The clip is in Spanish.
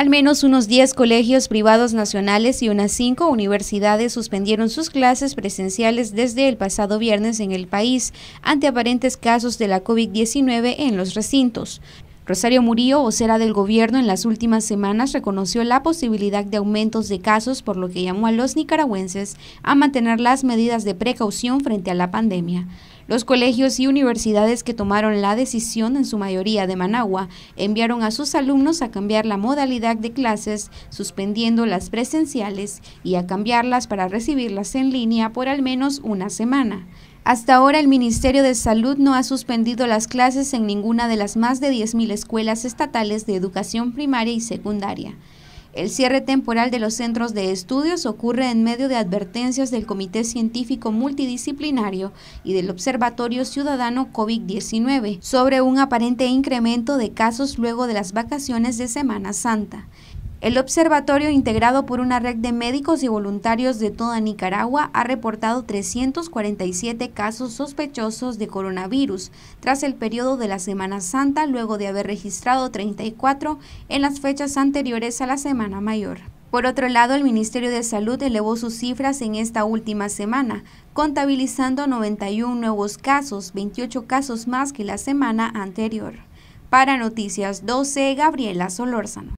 Al menos unos 10 colegios privados nacionales y unas 5 universidades suspendieron sus clases presenciales desde el pasado viernes en el país ante aparentes casos de la COVID-19 en los recintos. Rosario Murillo, vocera del gobierno, en las últimas semanas reconoció la posibilidad de aumentos de casos, por lo que llamó a los nicaragüenses a mantener las medidas de precaución frente a la pandemia. Los colegios y universidades que tomaron la decisión, en su mayoría de Managua, enviaron a sus alumnos a cambiar la modalidad de clases, suspendiendo las presenciales y a cambiarlas para recibirlas en línea por al menos una semana. Hasta ahora el Ministerio de Salud no ha suspendido las clases en ninguna de las más de 10.000 escuelas estatales de educación primaria y secundaria. El cierre temporal de los centros de estudios ocurre en medio de advertencias del Comité Científico Multidisciplinario y del Observatorio Ciudadano COVID-19 sobre un aparente incremento de casos luego de las vacaciones de Semana Santa. El observatorio, integrado por una red de médicos y voluntarios de toda Nicaragua, ha reportado 347 casos sospechosos de coronavirus tras el periodo de la Semana Santa, luego de haber registrado 34 en las fechas anteriores a la Semana Mayor. Por otro lado, el Ministerio de Salud elevó sus cifras en esta última semana, contabilizando 91 nuevos casos, 28 casos más que la semana anterior. Para Noticias 12, Gabriela Solórzano.